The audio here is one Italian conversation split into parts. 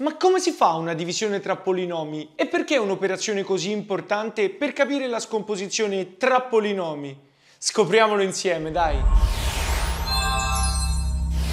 Ma come si fa una divisione tra polinomi? E perché è un'operazione così importante per capire la scomposizione tra polinomi? Scopriamolo insieme, dai!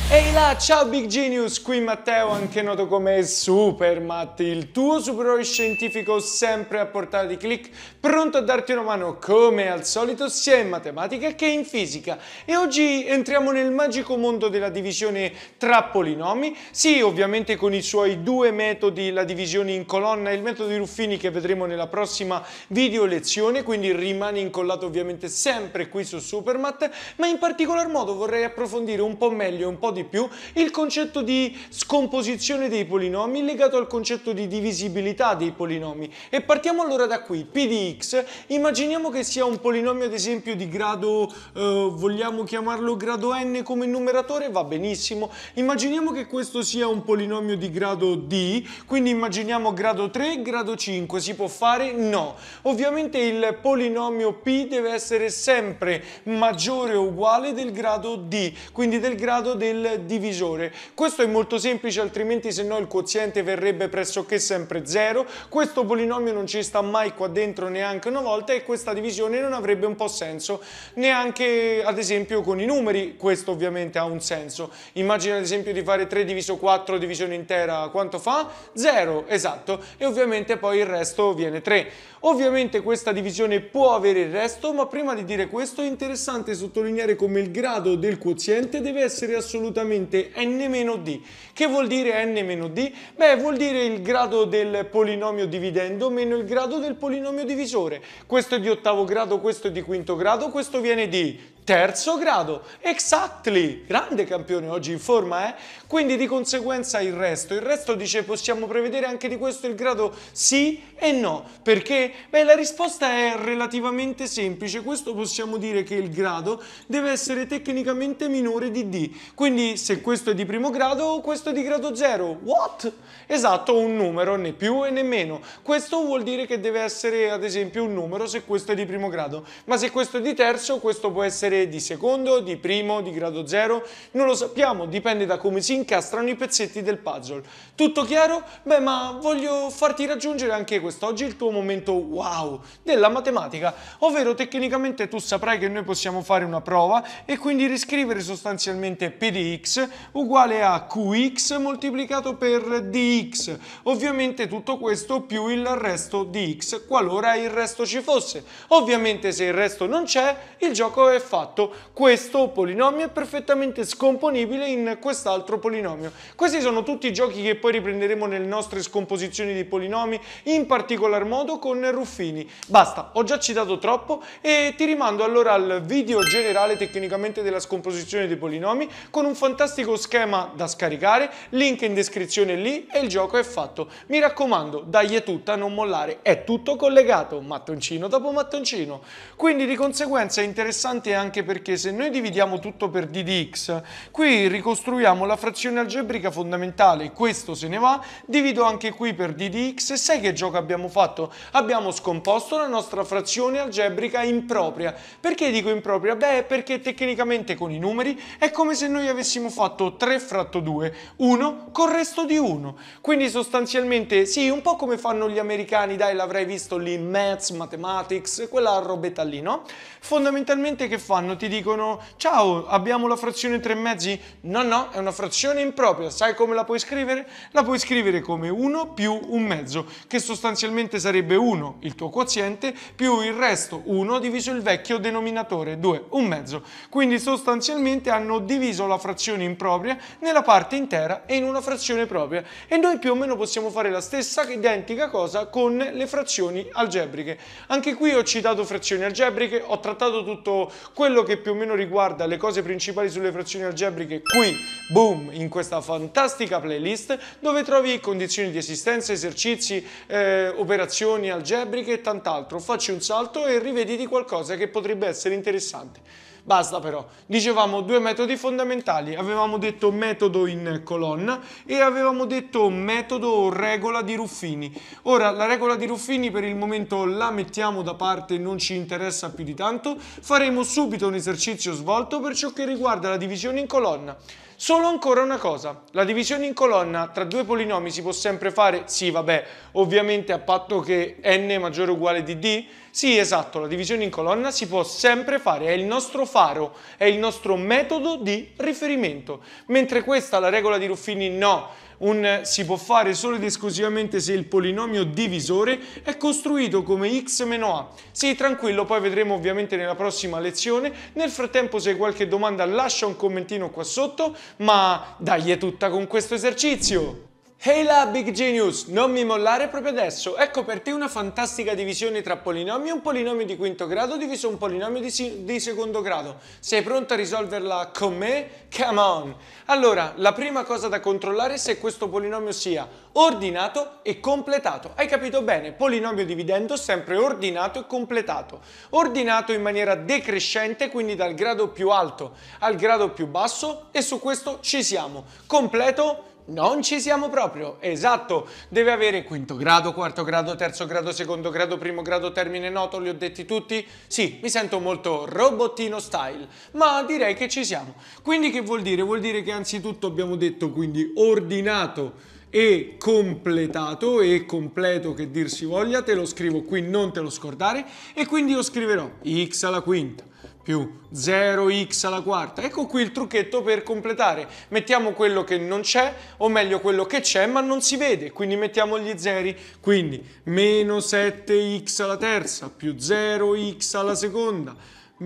Ehi là, ciao Big Genius, qui Matteo, anche noto come Supermat, il tuo supereroe scientifico sempre a portata di click, pronto a darti una mano come al solito sia in matematica che in fisica. E oggi entriamo nel magico mondo della divisione tra polinomi, sì ovviamente con i suoi due metodi, la divisione in colonna e il metodo di Ruffini che vedremo nella prossima video lezione, quindi rimani incollato ovviamente sempre qui su Supermat, ma in particolar modo vorrei approfondire un po' meglio un po' di di più il concetto di scomposizione dei polinomi legato al concetto di divisibilità dei polinomi. E partiamo allora da qui, p di x, immaginiamo che sia un polinomio ad esempio di grado, eh, vogliamo chiamarlo grado n come numeratore, va benissimo. Immaginiamo che questo sia un polinomio di grado d, quindi immaginiamo grado 3, grado 5, si può fare? No. Ovviamente il polinomio p deve essere sempre maggiore o uguale del grado d, quindi del grado del divisore. Questo è molto semplice, altrimenti se no il quoziente verrebbe pressoché sempre 0. Questo polinomio non ci sta mai qua dentro neanche una volta e questa divisione non avrebbe un po' senso neanche ad esempio con i numeri. Questo ovviamente ha un senso. Immagina ad esempio di fare 3 diviso 4 divisione intera, quanto fa? 0, esatto. E ovviamente poi il resto viene 3. Ovviamente questa divisione può avere il resto, ma prima di dire questo è interessante sottolineare come il grado del quoziente deve essere assolutamente assolutamente n-d. Che vuol dire n-d? Beh, vuol dire il grado del polinomio dividendo meno il grado del polinomio divisore. Questo è di ottavo grado, questo è di quinto grado, questo viene di terzo grado, exactly, grande campione oggi in forma, eh? Quindi di conseguenza il resto, il resto dice possiamo prevedere anche di questo il grado sì e no, perché? Beh la risposta è relativamente semplice, questo possiamo dire che il grado deve essere tecnicamente minore di D, quindi se questo è di primo grado, questo è di grado 0, what? Esatto, un numero, né più e né meno, questo vuol dire che deve essere ad esempio un numero se questo è di primo grado, ma se questo è di terzo, questo può essere essere di secondo, di primo, di grado zero, non lo sappiamo, dipende da come si incastrano i pezzetti del puzzle. Tutto chiaro? Beh, ma voglio farti raggiungere anche quest'oggi il tuo momento wow della matematica, ovvero tecnicamente tu saprai che noi possiamo fare una prova e quindi riscrivere sostanzialmente P di X uguale a QX moltiplicato per DX, ovviamente tutto questo più il resto di X, qualora il resto ci fosse. Ovviamente se il resto non c'è, il gioco è fatto fatto questo polinomio è perfettamente scomponibile in quest'altro polinomio. Questi sono tutti i giochi che poi riprenderemo nelle nostre scomposizioni dei polinomi, in particolar modo con Ruffini. Basta, ho già citato troppo e ti rimando allora al video generale tecnicamente della scomposizione dei polinomi con un fantastico schema da scaricare, link in descrizione lì e il gioco è fatto. Mi raccomando, dagli tutta, non mollare, è tutto collegato, mattoncino dopo mattoncino. Quindi di conseguenza è interessante anche anche perché se noi dividiamo tutto per d di x, qui ricostruiamo la frazione algebrica fondamentale, questo se ne va, divido anche qui per d di x e sai che gioco abbiamo fatto? Abbiamo scomposto la nostra frazione algebrica impropria. Perché dico impropria? Beh, perché tecnicamente con i numeri è come se noi avessimo fatto 3 fratto 2, 1 col resto di 1. Quindi sostanzialmente sì, un po' come fanno gli americani, dai l'avrai visto lì, maths, mathematics, quella robetta lì, no? Fondamentalmente che fa? fanno? Ti dicono ciao, abbiamo la frazione tre mezzi? No, no, è una frazione impropria. Sai come la puoi scrivere? La puoi scrivere come 1 più un mezzo, che sostanzialmente sarebbe 1, il tuo quoziente, più il resto 1 diviso il vecchio denominatore 2, un mezzo. Quindi sostanzialmente hanno diviso la frazione impropria nella parte intera e in una frazione propria. E noi più o meno possiamo fare la stessa identica cosa con le frazioni algebriche. Anche qui ho citato frazioni algebriche, ho trattato tutto questo quello che più o meno riguarda le cose principali sulle frazioni algebriche qui, boom, in questa fantastica playlist dove trovi condizioni di esistenza, esercizi, eh, operazioni algebriche e tant'altro. Facci un salto e rivediti qualcosa che potrebbe essere interessante. Basta però. Dicevamo due metodi fondamentali. Avevamo detto metodo in colonna e avevamo detto metodo o regola di Ruffini. Ora, la regola di Ruffini per il momento la mettiamo da parte, non ci interessa più di tanto. Faremo subito un esercizio svolto per ciò che riguarda la divisione in colonna. Solo ancora una cosa, la divisione in colonna tra due polinomi si può sempre fare? Sì, vabbè, ovviamente a patto che n maggiore o uguale di d? Sì, esatto, la divisione in colonna si può sempre fare, è il nostro faro, è il nostro metodo di riferimento. Mentre questa, la regola di Ruffini, no un, eh, si può fare solo ed esclusivamente se il polinomio divisore è costruito come x meno a. Sì, tranquillo, poi vedremo ovviamente nella prossima lezione. Nel frattempo se hai qualche domanda lascia un commentino qua sotto, ma dai è tutta con questo esercizio! Hey la Big Genius, non mi mollare proprio adesso. Ecco per te una fantastica divisione tra polinomi, un polinomio di quinto grado diviso un polinomio di, si- di, secondo grado. Sei pronto a risolverla con me? Come on! Allora, la prima cosa da controllare è se questo polinomio sia ordinato e completato. Hai capito bene? Polinomio dividendo sempre ordinato e completato. Ordinato in maniera decrescente, quindi dal grado più alto al grado più basso e su questo ci siamo. Completo non ci siamo proprio, esatto, deve avere quinto grado, quarto grado, terzo grado, secondo grado, primo grado, termine noto, li ho detti tutti? Sì, mi sento molto robottino style, ma direi che ci siamo. Quindi che vuol dire? Vuol dire che anzitutto abbiamo detto quindi ordinato e completato e completo che dir si voglia, te lo scrivo qui, non te lo scordare, e quindi io scriverò x alla quinta più 0x alla quarta. Ecco qui il trucchetto per completare. Mettiamo quello che non c'è, o meglio quello che c'è ma non si vede, quindi mettiamo gli zeri. Quindi meno 7x alla terza più 0x alla seconda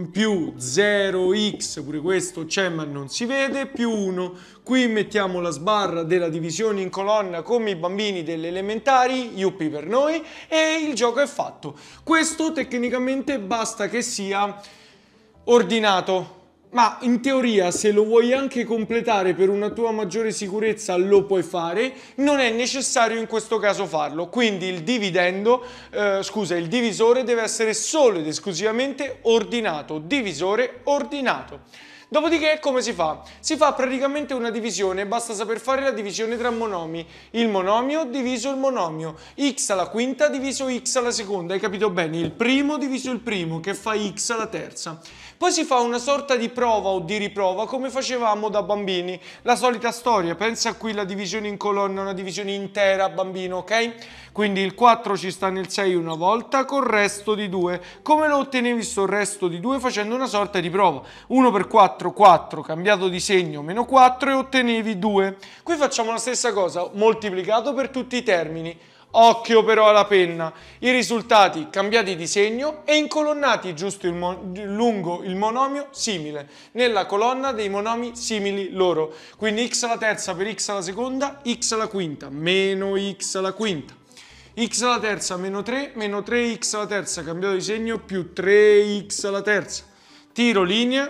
più 0x, pure questo c'è ma non si vede, più 1. Qui mettiamo la sbarra della divisione in colonna come i bambini delle elementari, yuppi per noi, e il gioco è fatto. Questo tecnicamente basta che sia ordinato. Ma in teoria se lo vuoi anche completare per una tua maggiore sicurezza lo puoi fare, non è necessario in questo caso farlo, quindi il dividendo, eh, scusa, il divisore deve essere solo ed esclusivamente ordinato, divisore ordinato. Dopodiché come si fa? Si fa praticamente una divisione, basta saper fare la divisione tra monomi. Il monomio diviso il monomio, x alla quinta diviso x alla seconda, hai capito bene? Il primo diviso il primo che fa x alla terza. Poi si fa una sorta di prova o di riprova come facevamo da bambini, la solita storia, pensa qui la divisione in colonna, una divisione intera bambino, ok? Quindi il 4 ci sta nel 6 una volta col resto di 2. Come lo ottenevi sto resto di 2? Facendo una sorta di prova. 1 per 4, 4, cambiato di segno, meno 4 e ottenevi 2. Qui facciamo la stessa cosa, moltiplicato per tutti i termini. Occhio però alla penna. I risultati cambiati di segno e incolonnati giusto il lungo il monomio simile nella colonna dei monomi simili loro. Quindi x alla terza per x alla seconda, x alla quinta, meno x alla quinta x alla terza meno 3 meno 3x alla terza cambiato di segno più 3x alla terza tiro linea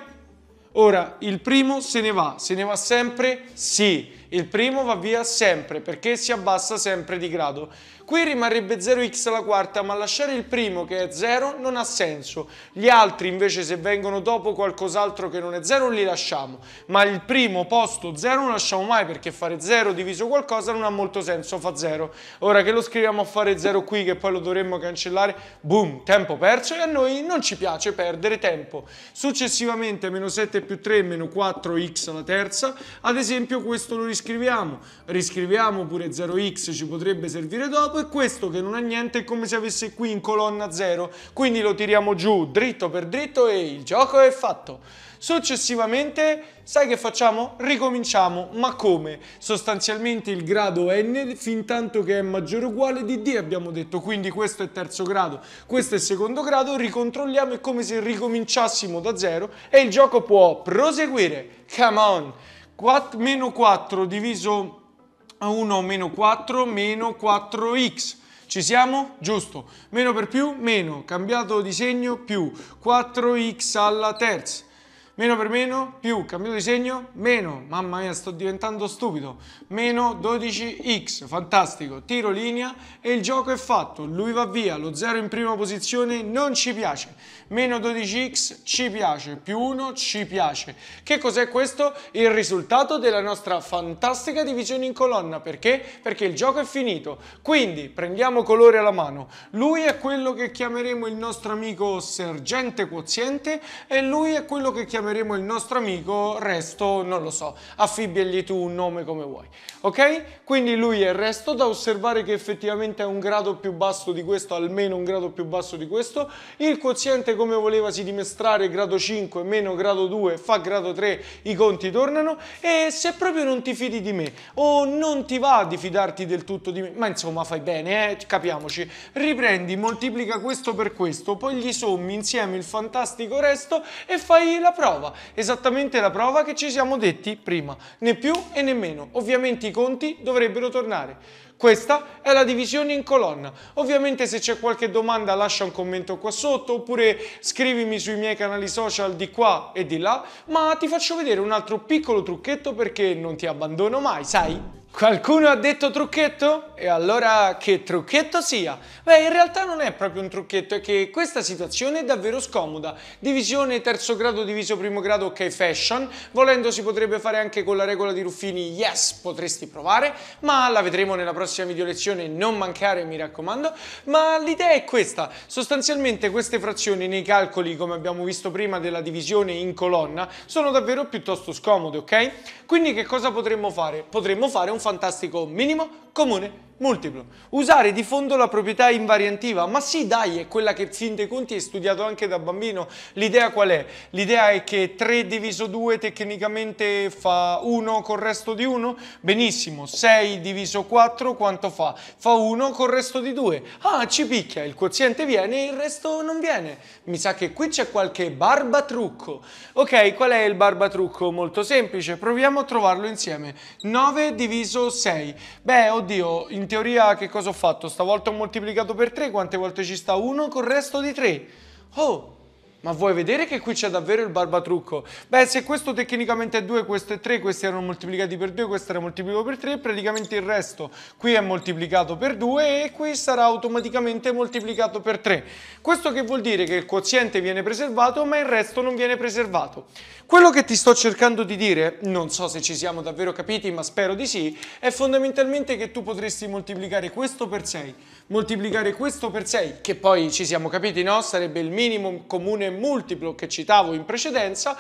ora il primo se ne va se ne va sempre sì il primo va via sempre perché si abbassa sempre di grado. Qui rimarrebbe 0x alla quarta, ma lasciare il primo che è 0 non ha senso. Gli altri invece se vengono dopo qualcos'altro che non è 0 li lasciamo, ma il primo posto 0 non lasciamo mai perché fare 0 diviso qualcosa non ha molto senso, fa 0. Ora che lo scriviamo a fare 0 qui che poi lo dovremmo cancellare, boom, tempo perso e a noi non ci piace perdere tempo. Successivamente meno 7 più 3 meno 4x alla terza, ad esempio questo lo riscriviamo, riscriviamo pure 0x ci potrebbe servire dopo è questo che non ha niente, è come se avesse qui in colonna 0. Quindi lo tiriamo giù dritto per dritto e il gioco è fatto. Successivamente, sai che facciamo? Ricominciamo, ma come? Sostanzialmente il grado n, fin tanto che è maggiore o uguale di d, abbiamo detto, quindi questo è terzo grado, questo è secondo grado, ricontrolliamo, è come se ricominciassimo da zero e il gioco può proseguire. Come on! Quatt meno 4 diviso a 1 meno 4 meno 4x. Ci siamo? Giusto. Meno per più, meno. Cambiato disegno, più. 4x alla terza meno per meno, più, cambio di segno, meno, mamma mia sto diventando stupido, meno 12x, fantastico, tiro linea e il gioco è fatto, lui va via, lo 0 in prima posizione non ci piace, meno 12x ci piace, più 1 ci piace. Che cos'è questo? Il risultato della nostra fantastica divisione in colonna, perché? Perché il gioco è finito, quindi prendiamo colore alla mano, lui è quello che chiameremo il nostro amico sergente quoziente e lui è quello che chiameremo chiameremo il nostro amico, resto non lo so, affibbiagli tu un nome come vuoi, ok? Quindi lui è resto, da osservare che effettivamente è un grado più basso di questo, almeno un grado più basso di questo, il quoziente come voleva si dimestrare, grado 5 meno grado 2 fa grado 3, i conti tornano e se proprio non ti fidi di me o non ti va di fidarti del tutto di me, ma insomma fai bene, eh? capiamoci, riprendi, moltiplica questo per questo, poi gli sommi insieme il fantastico resto e fai la prova prova, esattamente la prova che ci siamo detti prima, né più e né meno. Ovviamente i conti dovrebbero tornare. Questa è la divisione in colonna. Ovviamente se c'è qualche domanda lascia un commento qua sotto oppure scrivimi sui miei canali social di qua e di là, ma ti faccio vedere un altro piccolo trucchetto perché non ti abbandono mai, sai? Qualcuno ha detto trucchetto? E allora che trucchetto sia? Beh, in realtà non è proprio un trucchetto, è che questa situazione è davvero scomoda. Divisione terzo grado diviso primo grado, ok fashion. Volendo si potrebbe fare anche con la regola di Ruffini, yes, potresti provare, ma la vedremo nella prossima video lezione, non mancare mi raccomando. Ma l'idea è questa, sostanzialmente queste frazioni nei calcoli, come abbiamo visto prima, della divisione in colonna, sono davvero piuttosto scomode, ok? Quindi che cosa potremmo fare? Potremmo fare un fantástico mínimo comune multiplo. Usare di fondo la proprietà invariantiva, ma sì dai, è quella che fin dei conti hai studiato anche da bambino. L'idea qual è? L'idea è che 3 diviso 2 tecnicamente fa 1 col resto di 1? Benissimo, 6 diviso 4 quanto fa? Fa 1 col resto di 2. Ah, ci picchia, il quoziente viene e il resto non viene. Mi sa che qui c'è qualche barbatrucco. Ok, qual è il barbatrucco? Molto semplice, proviamo a trovarlo insieme. 9 diviso 6. Beh, oddio, in teoria che cosa ho fatto? Stavolta ho moltiplicato per 3, quante volte ci sta 1 col resto di 3? Oh, ma vuoi vedere che qui c'è davvero il barbatrucco? Beh, se questo tecnicamente è 2, questo è 3, questi erano moltiplicati per 2, questo era moltiplicato per 3, praticamente il resto qui è moltiplicato per 2 e qui sarà automaticamente moltiplicato per 3. Questo che vuol dire che il quoziente viene preservato ma il resto non viene preservato. Quello che ti sto cercando di dire, non so se ci siamo davvero capiti ma spero di sì, è fondamentalmente che tu potresti moltiplicare questo per 6, moltiplicare questo per 6, che poi ci siamo capiti, no? Sarebbe il minimo comune multiplo che citavo in precedenza,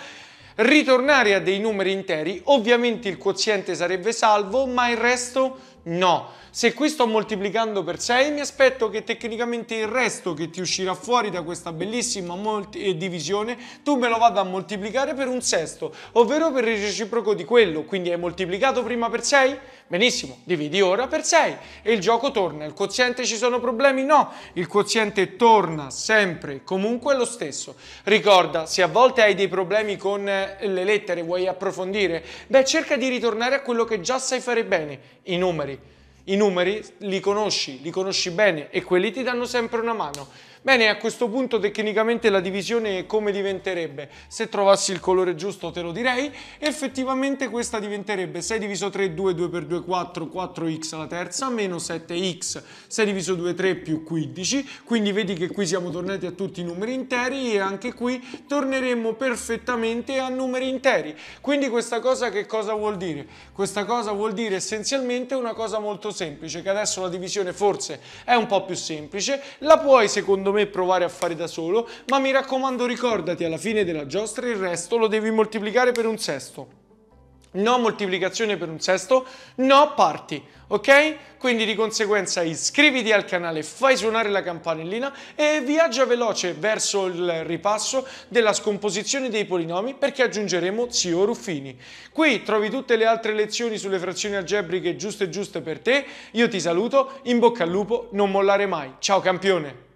ritornare a dei numeri interi, ovviamente il quoziente sarebbe salvo, ma il resto no. Se qui sto moltiplicando per 6 mi aspetto che tecnicamente il resto che ti uscirà fuori da questa bellissima eh, divisione tu me lo vada a moltiplicare per un sesto, ovvero per il reciproco di quello, quindi hai moltiplicato prima per 6? Benissimo, dividi ora per 6 e il gioco torna. Il quoziente ci sono problemi? No, il quoziente torna sempre, comunque lo stesso. Ricorda, se a volte hai dei problemi con eh, le lettere, vuoi approfondire, beh cerca di ritornare a quello che già sai fare bene, i numeri. I numeri li conosci, li conosci bene e quelli ti danno sempre una mano. Bene, a questo punto tecnicamente la divisione come diventerebbe? Se trovassi il colore giusto te lo direi, effettivamente questa diventerebbe 6 diviso 3, 2, 2 per 2, 4, 4x alla terza, meno 7x, 6 diviso 2, 3 più 15, quindi vedi che qui siamo tornati a tutti i numeri interi e anche qui torneremmo perfettamente a numeri interi. Quindi questa cosa che cosa vuol dire? Questa cosa vuol dire essenzialmente una cosa molto semplice, che adesso la divisione forse è un po' più semplice, la puoi secondo me secondo me provare a fare da solo, ma mi raccomando ricordati alla fine della giostra il resto lo devi moltiplicare per un sesto. No moltiplicazione per un sesto, no parti, ok? Quindi di conseguenza iscriviti al canale, fai suonare la campanellina e viaggia veloce verso il ripasso della scomposizione dei polinomi perché aggiungeremo zio Ruffini. Qui trovi tutte le altre lezioni sulle frazioni algebriche giuste giuste per te. Io ti saluto, in bocca al lupo, non mollare mai. Ciao campione!